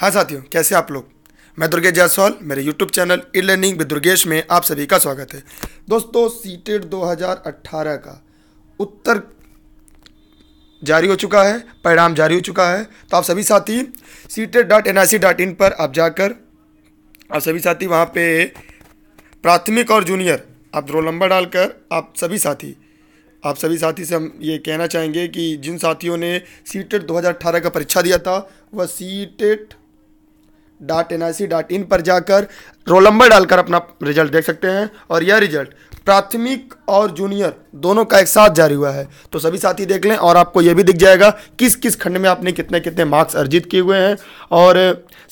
हाँ साथियों कैसे आप लोग मैं दुर्गेश जायसवाल मेरे YouTube channel e learning with Durgesh में आप सभी का स्वागत है दोस्तों सीटेट 2018 e का उत्तर जारी हो चुका है परिणाम जारी हो चुका है तो आप सभी साथी CTET dot N I C dot in पर आप जाकर आप सभी साथी वहाँ पे प्राथमिक और जूनियर आप रोल नंबर डालकर आप सभी साथी आप सभी साथी से हम ये कहना चाहेंगे कि जिन साथियों ने सी 2018 e का परीक्षा दिया था वह CTET dot N I C dot in पर जाकर रोल नंबर डालकर अपना रिजल्ट देख सकते हैं और यह रिजल्ट प्राथमिक और जूनियर दोनों का एक साथ जारी हुआ है तो सभी साथी देख लें और आपको यह भी दिख जाएगा किस किस खंड में आपने कितने कितने मार्क्स अर्जित किए हुए हैं और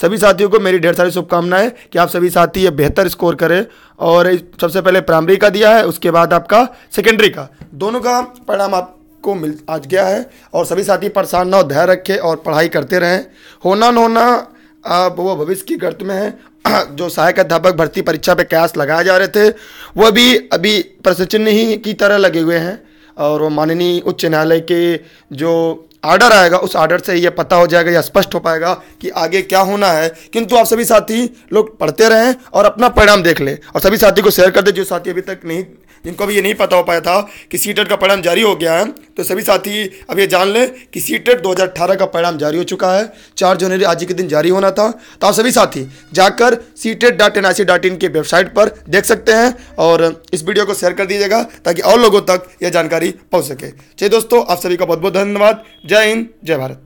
सभी साथियों को मेरी ढेर सारी शुभकामनाएं कि आप सभी साथी ये बेहतर स्कोर करें और सबसे पहले प्राइमरी का दिया है उसके बाद आपका सेकेंडरी का दोनों का परिणाम आपको मिल आज गया है और सभी साथी परेशान ना हो धैर्य रखें और पढ़ाई करते रहें होना न होना अब वो भविष्य की गर्त में है जो सहायक अध्यापक भर्ती परीक्षा पे कयास लगाए जा रहे थे वह भी अभी प्रशिक्षण ही की तरह लगे हुए हैं और वो माननीय उच्च न्यायालय के जो आर्डर आएगा उस आर्डर से ये पता हो जाएगा या स्पष्ट हो पाएगा कि आगे क्या होना है किंतु आप सभी साथी लोग पढ़ते रहें और अपना परिणाम देख लें और सभी साथी को शेयर कर दें जो साथी अभी तक नहीं जिनको अभी ये नहीं पता हो पाया था कि सीटेट e का परिणाम जारी हो गया है तो सभी साथी अब ये जान लें कि सी टेट e दो का परिणाम जारी हो चुका है चार जनवरी आज के दिन जारी होना था तो आप सभी साथी जाकर CTET dot N I C dot in की वेबसाइट पर देख सकते हैं और इस वीडियो को शेयर कर दीजिएगा ताकि और लोगों तक यह जानकारी पहुँच सके चलिए दोस्तों आप सभी का बहुत बहुत धन्यवाद जय हिंद जय भारत